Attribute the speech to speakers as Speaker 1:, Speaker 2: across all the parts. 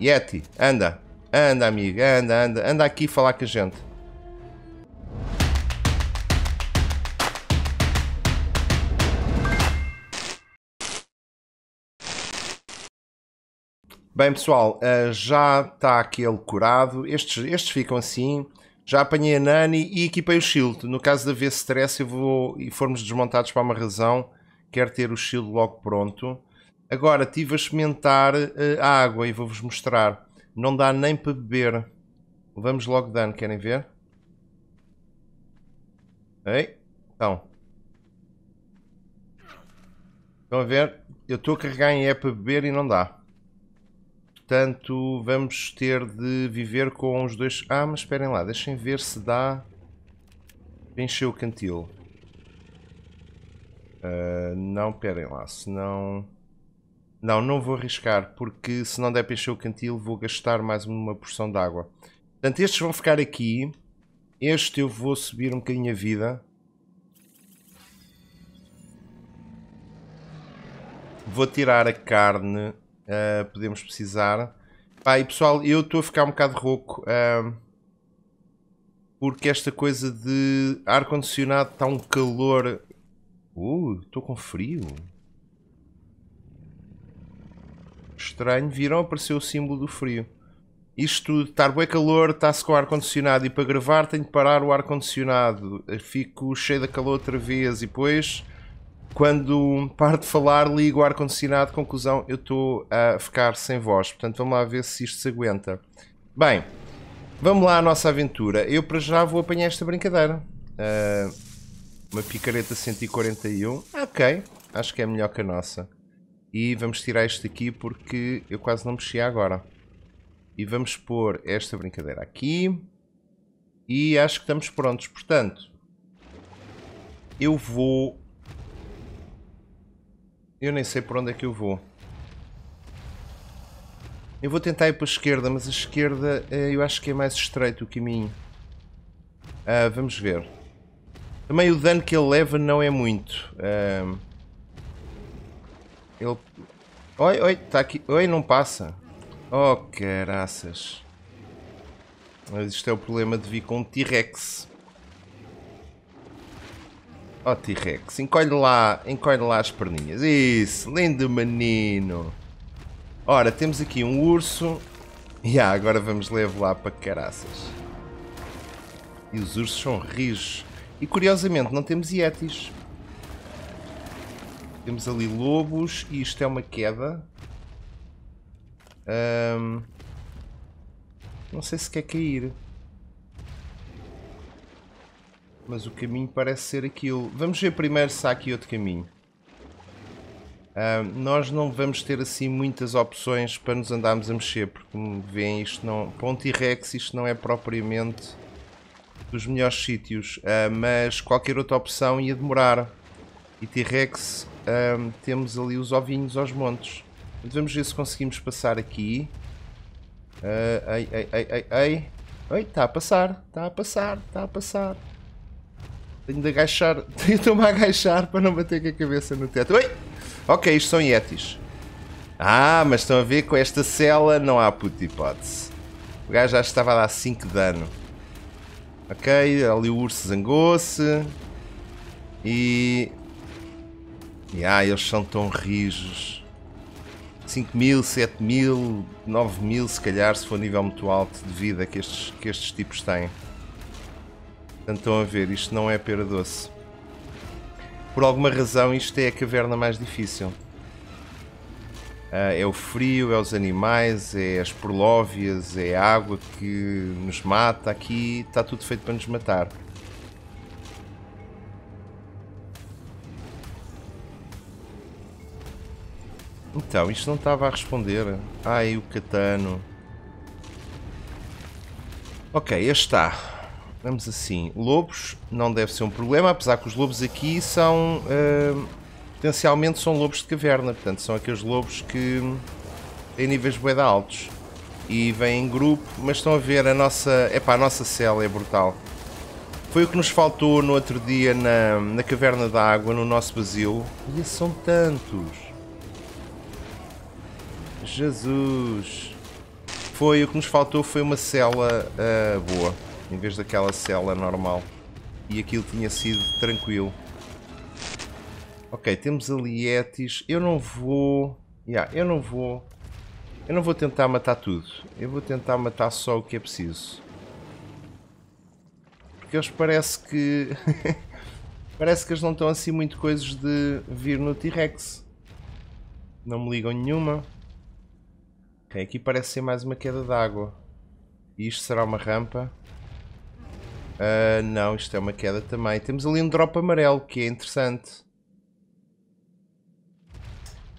Speaker 1: Yeti, anda. Anda, amigo, anda, anda. Anda aqui falar com a gente. Bem, pessoal, eh, já está aquele curado. Estes, estes ficam assim. Já apanhei a Nani e equipei o shield. No caso de haver stress eu vou, e formos desmontados para uma razão, quero ter o shield logo pronto. Agora estive a experimentar uh, a água e vou-vos mostrar. Não dá nem para beber. Vamos logo dando, querem ver? Ei, então. Estão a ver? Eu estou a carregar em E para beber e não dá. Portanto, vamos ter de viver com os dois... Ah, mas esperem lá, deixem ver se dá... Encher o cantil. Uh, não, esperem lá, senão... Não, não vou arriscar, porque se não der para encher o cantil, vou gastar mais uma porção de água. Portanto, estes vão ficar aqui. Este eu vou subir um bocadinho a vida. Vou tirar a carne. Uh, podemos precisar. Pá, e pessoal, eu estou a ficar um bocado rouco. Uh, porque esta coisa de ar-condicionado está um calor... Uh, estou com frio estranho, viram aparecer o símbolo do frio. Isto tudo, estar bem calor, está-se com o ar-condicionado e para gravar tenho que parar o ar-condicionado. Fico cheio de calor outra vez e depois, quando paro de falar, ligo o ar-condicionado. Conclusão, eu estou a ficar sem voz. Portanto, vamos lá ver se isto se aguenta. Bem, vamos lá à nossa aventura. Eu para já vou apanhar esta brincadeira. Uh, uma picareta 141. Ok, acho que é melhor que a nossa. E vamos tirar este aqui porque eu quase não mexia agora. E vamos pôr esta brincadeira aqui. E acho que estamos prontos. Portanto, eu vou... Eu nem sei por onde é que eu vou. Eu vou tentar ir para a esquerda, mas a esquerda eh, eu acho que é mais estreito o caminho. Ah, vamos ver. Também o dano que ele leva não é muito. Ah, ele... Oi, oi, está aqui. Oi, não passa. Oh, caraças. Mas isto é o problema de vir com um T-Rex. Oh, T-Rex, encolhe lá, encolhe lá as perninhas. Isso, lindo menino. Ora, temos aqui um urso. E yeah, agora vamos levar lá para caraças. E os ursos são rijos. E curiosamente não temos yetis. Temos ali lobos e isto é uma queda. Um, não sei se quer cair. Mas o caminho parece ser aquilo. Vamos ver primeiro se há aqui outro caminho. Um, nós não vamos ter assim muitas opções para nos andarmos a mexer, porque como veem isto não... ponte e rex isto não é propriamente dos melhores sítios, uh, mas qualquer outra opção ia demorar e T-Rex, um, temos ali os ovinhos aos montes. Vamos ver se conseguimos passar aqui. Uh, ei, ei, ei, ei, ei. está a passar, está a passar, está a passar. Tenho de agachar, estou-me a agachar para não bater com a cabeça no teto. Oi! Ok, isto são yetis. Ah, mas estão a ver com esta cela não há puta hipótese. O gajo já estava a dar 5 de dano. Ok, ali o urso zangou-se. E e ah, eles são tão rijos. 5 mil, 7 mil, 9 mil, se calhar, se for nível muito alto de vida que estes, que estes tipos têm. Portanto, estão a ver, isto não é pera doce. Por alguma razão, isto é a caverna mais difícil. Ah, é o frio, é os animais, é as prolóvias, é a água que nos mata. Aqui está tudo feito para nos matar. Então, isto não estava a responder. Ai, o Catano. Ok, este está. Vamos assim. Lobos não deve ser um problema, apesar que os lobos aqui são... Uh, potencialmente são lobos de caverna. Portanto, são aqueles lobos que têm níveis boeda altos. E vêm em grupo, mas estão a ver a nossa... Epá, a nossa cela é brutal. Foi o que nos faltou no outro dia na, na caverna da água, no nosso basilo. E são tantos. Jesus! Foi, o que nos faltou foi uma cela uh, boa, em vez daquela cela normal. E aquilo tinha sido tranquilo. Ok, temos ali etis. Eu não vou... Yeah, eu não vou... Eu não vou tentar matar tudo. Eu vou tentar matar só o que é preciso. Porque eles parece que... parece que eles não estão assim muito coisas de vir no T-Rex. Não me ligam nenhuma. Okay, aqui parece ser mais uma queda d'água. Isto será uma rampa? Uh, não, isto é uma queda também. Temos ali um drop amarelo, que é interessante.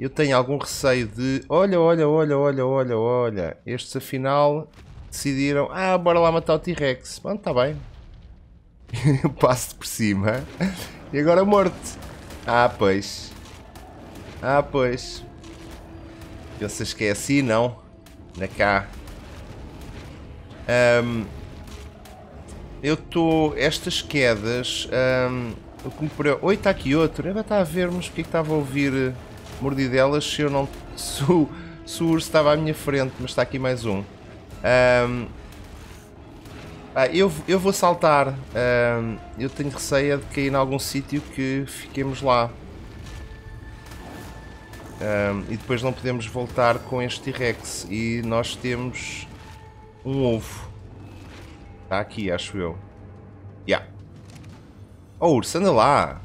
Speaker 1: Eu tenho algum receio de... Olha, olha, olha, olha, olha, olha. Estes afinal decidiram... Ah, bora lá matar o T-Rex. Bom, está bem. Eu passo por cima. E agora morto. Ah, pois. Ah, pois. Pensas que é assim? Não. Na cá. Um, eu estou. Estas quedas. Um, eu comprei. Oi, está aqui outro. Ela está a ver-nos porque é estava a ouvir eh, mordidelas se eu não. Se o, se o urso estava à minha frente, mas está aqui mais um. um ah, eu, eu vou saltar. Um, eu tenho receio de cair em algum sítio que fiquemos lá. Um, e depois não podemos voltar com este T-Rex. E nós temos um ovo. Está aqui, acho eu. Já. Yeah. Oh, urso, anda lá!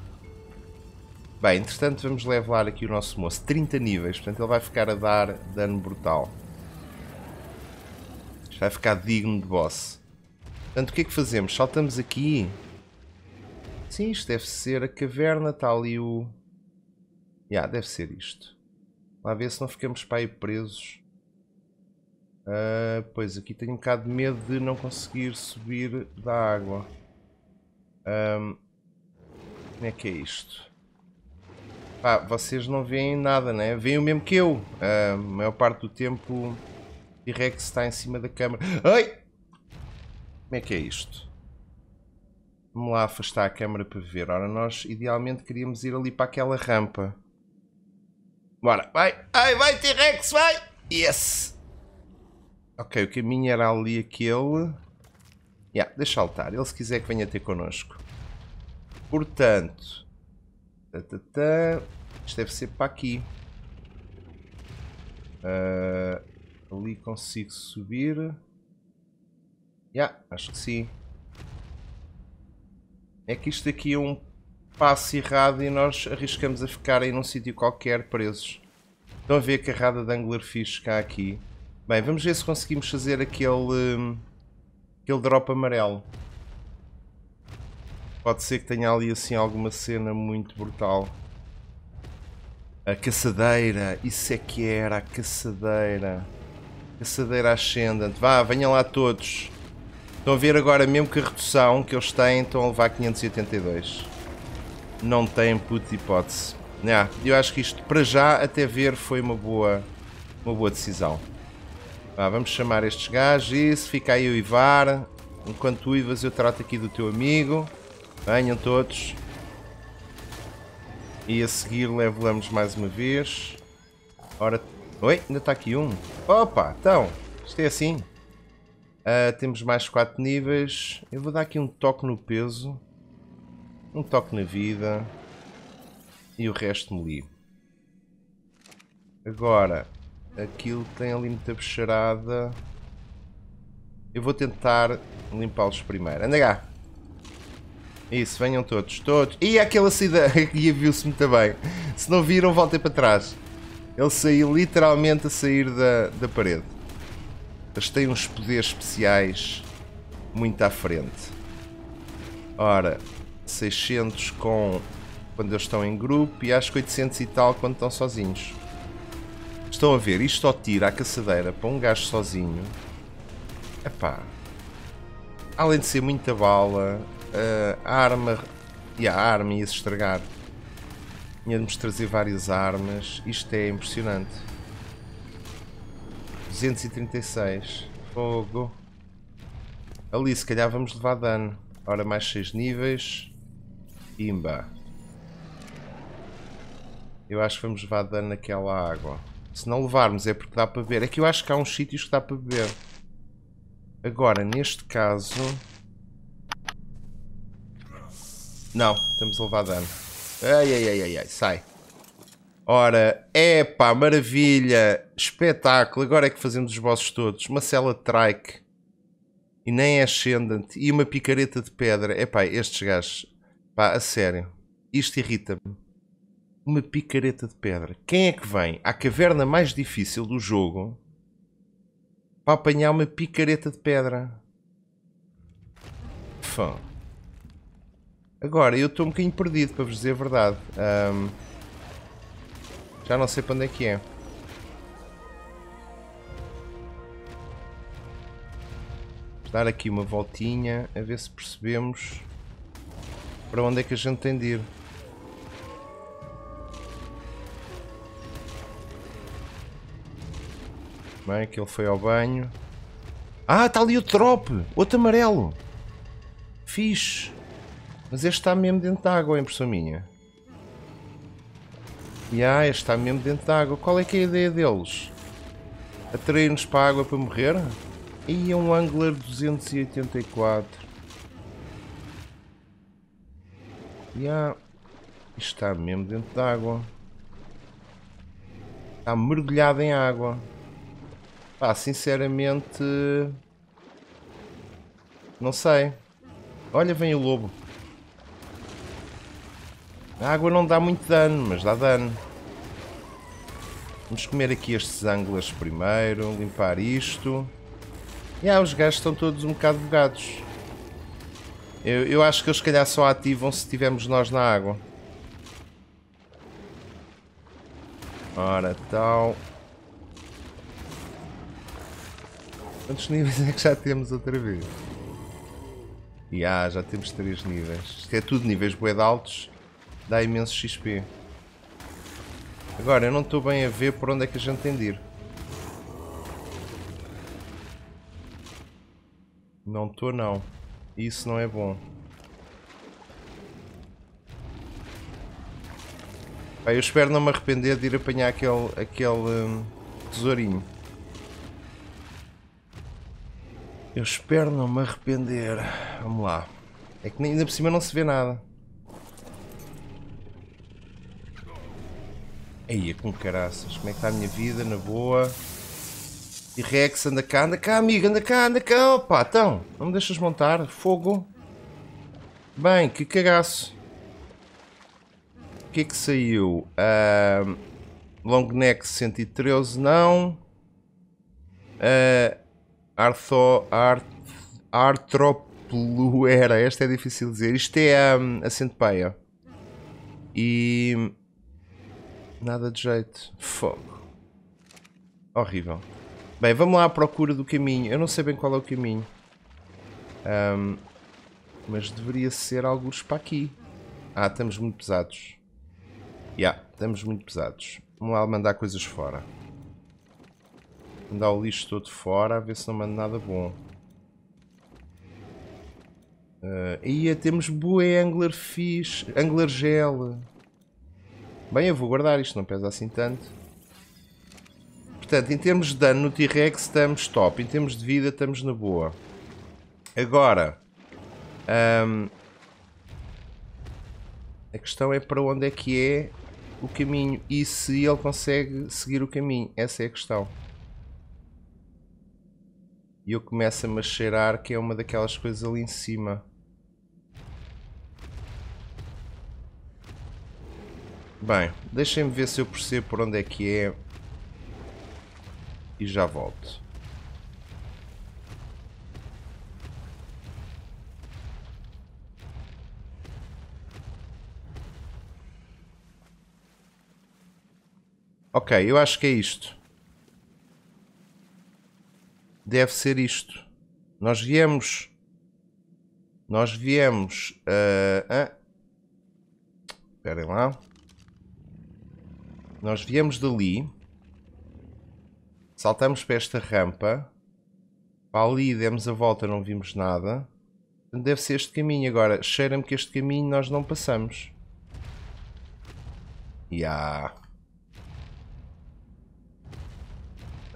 Speaker 1: Bem, entretanto vamos levar aqui o nosso moço. 30 níveis, portanto ele vai ficar a dar dano brutal. Isto vai ficar digno de boss. Portanto, o que é que fazemos? Saltamos aqui. Sim, isto deve ser a caverna. Está ali o... Já, yeah, deve ser isto. Lá ver se não ficamos para aí presos. Uh, pois, aqui tenho um bocado de medo de não conseguir subir da água. Um, como é que é isto? Ah, vocês não veem nada, né? Veem o mesmo que eu. Uh, a maior parte do tempo T-Rex está em cima da câmera. Ai! Como é que é isto? Vamos lá afastar a câmera para ver. Ora, nós idealmente queríamos ir ali para aquela rampa. Bora, vai. Ai, vai, T-Rex, vai! Yes! Ok, o caminho era ali aquele. Yeah, deixa altar, Ele se quiser que venha ter connosco. Portanto... Tatatã, tá, tá, tá. isto deve ser para aqui. Uh, ali consigo subir. Já, yeah, acho que sim. É que isto aqui é um passo errado e nós arriscamos a ficar em num sítio qualquer presos. Estão a ver a carrada de anglerfish cá aqui. Bem, vamos ver se conseguimos fazer aquele, hum, aquele drop amarelo. Pode ser que tenha ali assim alguma cena muito brutal. A caçadeira, isso é que era, a caçadeira. Caçadeira ascendente. Vá, venham lá todos. Estão a ver agora mesmo que a redução que eles têm, estão a levar 582 não tem puta hipótese. Yeah, eu acho que isto, para já, até ver, foi uma boa, uma boa decisão. Ah, vamos chamar estes gajos. Isso, fica aí o Ivar. Enquanto tu Ivas, eu trato aqui do teu amigo. Venham todos. E a seguir levelamos mais uma vez. Ora... Oi, ainda está aqui um. Opa, então, isto é assim. Uh, temos mais 4 níveis. Eu vou dar aqui um toque no peso um toque na vida e o resto me li. Agora, aquilo tem ali muita bicharada. Eu vou tentar limpá-los primeiro. Anda cá. Isso, venham todos, todos. E aquela cidade, e viu-se muito bem. Se não viram, voltem para trás. Ele saiu literalmente a sair da, da parede. Eles têm uns poderes especiais muito à frente. Ora, 600 com quando eles estão em grupo e acho que 800 e tal quando estão sozinhos. Estão a ver, isto ao tiro à caçadeira para um gajo sozinho. Epá. Além de ser muita bala, eh, a arma e a arma ia se estragar. Tinha-nos trazer várias armas. Isto é impressionante. 236. Fogo. Ali se calhar vamos levar dano. Ora mais 6 níveis. Pimba. Eu acho que vamos levar dano naquela água. Se não levarmos é porque dá para ver. É que eu acho que há uns sítios que dá para beber. Agora, neste caso... Não, estamos a levar dano. Ai, ai, ai, ai, ai, sai. Ora, epá, maravilha, espetáculo. Agora é que fazemos os bosses todos. Uma cela de trike. E nem é ascendente. E uma picareta de pedra. Epá, estes gajos Pá, a sério. Isto irrita-me. Uma picareta de pedra. Quem é que vem à caverna mais difícil do jogo para apanhar uma picareta de pedra? Fã. Agora, eu estou um bocadinho perdido, para vos dizer a verdade. Um, já não sei para onde é que é. Vou dar aqui uma voltinha, a ver se percebemos... Para onde é que a gente tem de ir? Bem, que ele foi ao banho. Ah, está ali o trope! Outro amarelo! Fixe! Mas este está mesmo dentro da água, é impressão minha. E ah, este está mesmo dentro da água. Qual é que é a ideia deles? Atrair-nos para a água para morrer? E é um Angler 284. Yeah. Está mesmo dentro da água. Está mergulhado em água. Pá, ah, sinceramente. Não sei. Olha, vem o lobo. A água não dá muito dano, mas dá dano. Vamos comer aqui estes ângulos primeiro, limpar isto. E ah, os gajos estão todos um bocado bugados. Eu, eu acho que eles se calhar só ativam se tivermos nós na água. Ora, tal. Então. Quantos níveis é que já temos outra vez? E ah, já temos 3 níveis. Isto é tudo níveis bué de altos. Dá imenso XP. Agora, eu não estou bem a ver por onde é que a gente tem de ir. Não estou, não. Isso não é bom. Pá, eu espero não me arrepender de ir apanhar aquele, aquele um, tesourinho. Eu espero não me arrepender. Vamos lá. É que ainda por cima não se vê nada. Aí, com caraças. Como é que está a minha vida? Na boa. E Rex, anda cá, anda cá, amiga, anda cá, anda cá. Opa, então, não me deixas montar. Fogo. Bem, que cagaço. O que é que saiu? Uh, long neck 113, não. Uh, artho, art, artropluera, esta é difícil dizer. Isto é um, a centpeia. E... Nada de jeito. Fogo. Horrível. Bem, vamos lá à procura do caminho. Eu não sei bem qual é o caminho. Um, mas deveria ser alguns para aqui. Ah, estamos muito pesados. Já, yeah, estamos muito pesados. Vamos lá mandar coisas fora. Mandar o lixo todo fora, a ver se não manda nada bom. Uh, ia, temos bué angler fish, angler gel. Bem, eu vou guardar isto, não pesa assim tanto. Portanto, em termos de dano no T-Rex estamos top. Em termos de vida estamos na boa. Agora... Um, a questão é para onde é que é o caminho e se ele consegue seguir o caminho. Essa é a questão. E eu começo a me cheirar que é uma daquelas coisas ali em cima. Bem, deixem-me ver se eu percebo por onde é que é e já volto. Ok, eu acho que é isto. Deve ser isto. Nós viemos... Nós viemos... Uh, esperem lá. Nós viemos dali... Saltamos para esta rampa. Para ali demos a volta, não vimos nada. Deve ser este caminho agora. Cheira-me que este caminho nós não passamos. Ya.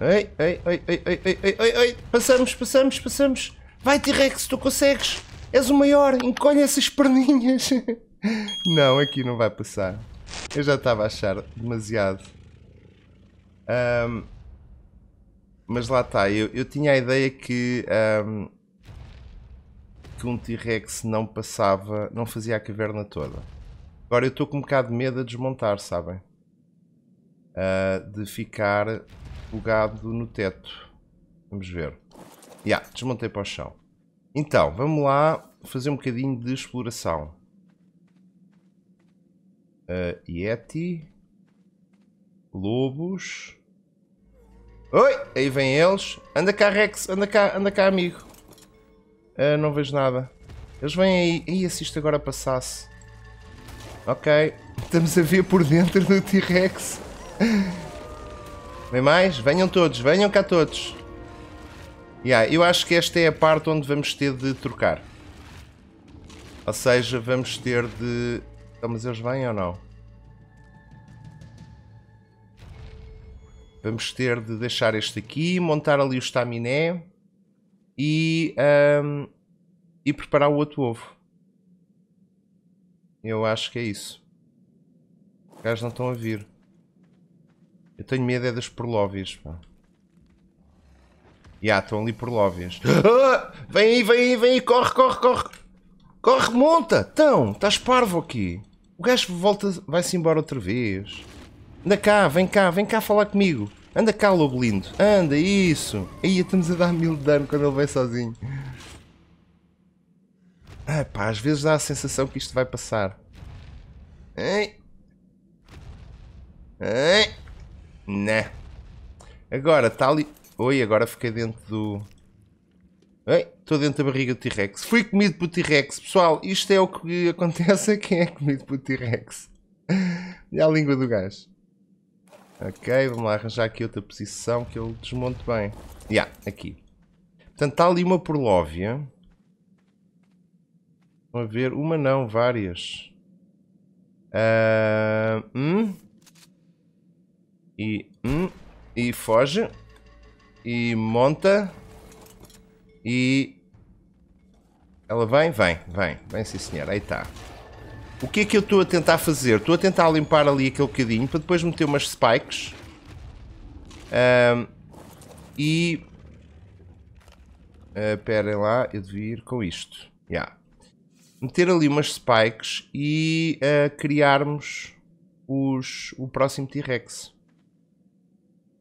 Speaker 1: Yeah. Ei, ei, ei, ei, ei, ei, ei, ei, ei. Passamos, passamos, passamos. Vai, T-Rex, tu consegues. És o maior. Encolhe essas perninhas. não, aqui não vai passar. Eu já estava a achar demasiado. Um, mas lá está, eu, eu tinha a ideia que, um, que um T-Rex não passava, não fazia a caverna toda. Agora eu estou com um bocado de medo a desmontar, sabem? Uh, de ficar bugado no teto. Vamos ver. Já, yeah, desmontei para o chão. Então, vamos lá fazer um bocadinho de exploração. Uh, Yeti. Lobos. Oi! Aí vêm eles. Anda cá, Rex. Anda cá, anda cá, amigo. Uh, não vejo nada. Eles vêm aí. Ih, assisto agora passasse. Ok. Estamos a ver por dentro do T-Rex. Vem mais? Venham todos. Venham cá todos. Yeah, eu acho que esta é a parte onde vamos ter de trocar. Ou seja, vamos ter de... Então, mas eles vêm ou não? Vamos ter de deixar este aqui, montar ali o estaminé e, um, e preparar o outro ovo. Eu acho que é isso. Os gajos não estão a vir. Eu tenho medo é das porlóvias, Já, yeah, estão ali porlóvias. Ah! Vem aí, vem aí, vem aí, corre, corre, corre. Corre, monta! Então, estás parvo aqui. O gajo volta, vai-se embora outra vez. Anda cá, vem cá, vem cá falar comigo. Anda cá, lobo lindo. Anda, isso. Aí estamos a dar mil de dano quando ele vem sozinho. Ah pá, às vezes dá a sensação que isto vai passar. Ei. Ei. Né. Agora, está ali... Oi, agora fiquei dentro do... Ei, estou dentro da barriga do T-Rex. Fui comido por T-Rex. Pessoal, isto é o que acontece a quem é comido por T-Rex. E a língua do gajo. Ok, vamos lá arranjar aqui outra posição que ele desmonte bem. Já, yeah, aqui. Portanto, está ali uma porlóvia. Vão haver uma não, várias. Uh, hum. E hum. E foge. E monta. E... Ela vem? Vem, vem. Vem sim senhora, aí está. O que é que eu estou a tentar fazer? Estou a tentar limpar ali aquele bocadinho para depois meter umas spikes. Um, e... Uh, lá, eu devia ir com isto. Yeah. Meter ali umas spikes e uh, criarmos os, o próximo T-Rex.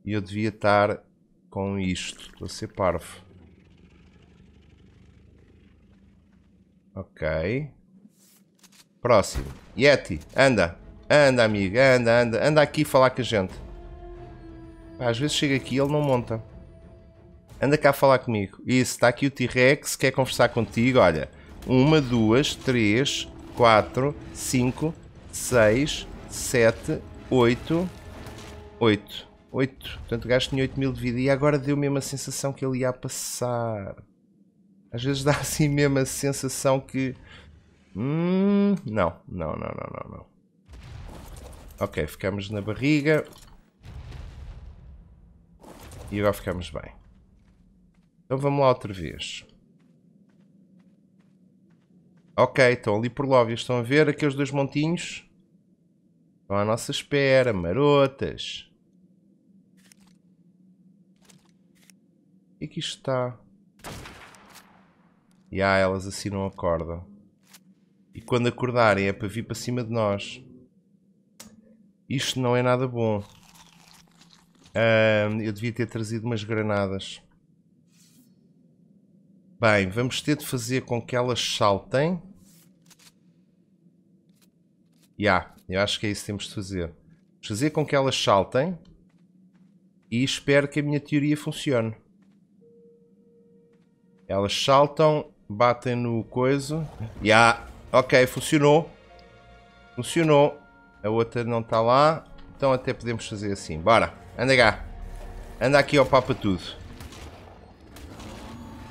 Speaker 1: E eu devia estar com isto. Estou a ser parvo. Ok. Próximo. Yeti, anda. Anda, amigo. Anda, anda. Anda aqui falar com a gente. às vezes chega aqui e ele não monta. Anda cá falar comigo. Isso, está aqui o T-Rex, quer conversar contigo. Olha, uma, duas, três, quatro, cinco, seis, sete, oito, oito. oito. Portanto, gasto em oito mil de vida. E agora deu mesmo a sensação que ele ia passar. Às vezes dá assim mesmo a sensação que Hum, não, não, não, não, não, não. Ok, ficamos na barriga. E agora ficamos bem. Então vamos lá outra vez. Ok, estão ali por Lóvias. Estão a ver aqueles dois montinhos? Estão à nossa espera, marotas. E aqui está. E ah, elas assim não acordam e quando acordarem é para vir para cima de nós. Isto não é nada bom. eu devia ter trazido umas granadas. Bem, vamos ter de fazer com que elas saltem. Já, yeah, eu acho que é isso que temos de fazer. Vamos fazer com que elas saltem. E espero que a minha teoria funcione. Elas saltam, batem no coiso. Já, yeah. Ok, funcionou. Funcionou. A outra não está lá. Então até podemos fazer assim. Bora. Anda cá. Anda aqui ao papo tudo.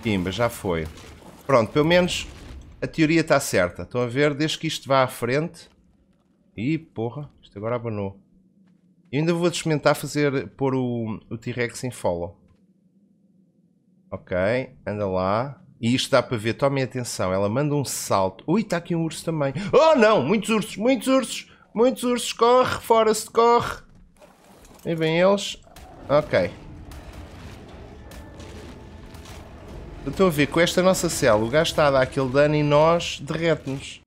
Speaker 1: Pimba, já foi. Pronto, pelo menos a teoria está certa. Estão a ver? Desde que isto vá à frente... Ih, porra. Isto agora abanou. Eu ainda vou desmentar fazer... Pôr o, o T-Rex em follow. Ok. Anda lá. E isto dá para ver, tomem atenção, ela manda um salto. Ui, está aqui um urso também. Oh não, muitos ursos, muitos ursos, muitos ursos, corre, se corre. Aí vêm eles. Ok. Estão a ver, com esta nossa célula, o gajo está a dar aquele dano e nós derrete-nos.